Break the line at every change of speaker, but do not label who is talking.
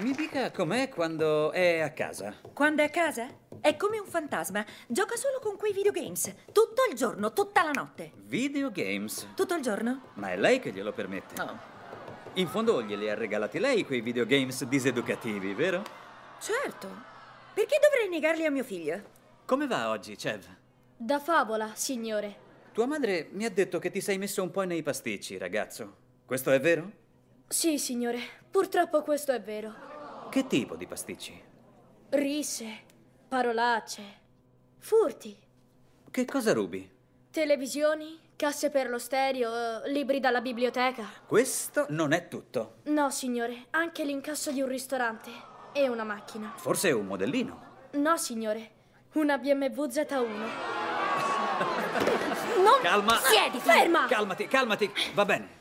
Mi dica com'è quando è a casa.
Quando è a casa? È come un fantasma. Gioca solo con quei videogames. Tutto il giorno, tutta la notte.
Videogames? Tutto il giorno? Ma è lei che
glielo permette. No. Oh. In fondo glieli ha regalati lei quei videogames diseducativi, vero?
Certo. Perché dovrei negarli a mio figlio?
Come va oggi, Chev?
Da favola, signore.
Tua madre mi ha detto che ti sei messo un po' nei pasticci, ragazzo. Questo è vero?
Sì, signore. Purtroppo questo è vero.
Che tipo di pasticci?
Risse, parolacce, furti.
Che cosa rubi?
Televisioni, casse per lo stereo, libri dalla biblioteca.
Questo non è tutto.
No, signore, anche l'incasso di un ristorante e una macchina.
Forse un modellino.
No, signore, una BMW Z1.
non... Calma. Siediti. Ferma. Calmati, calmati. Va bene.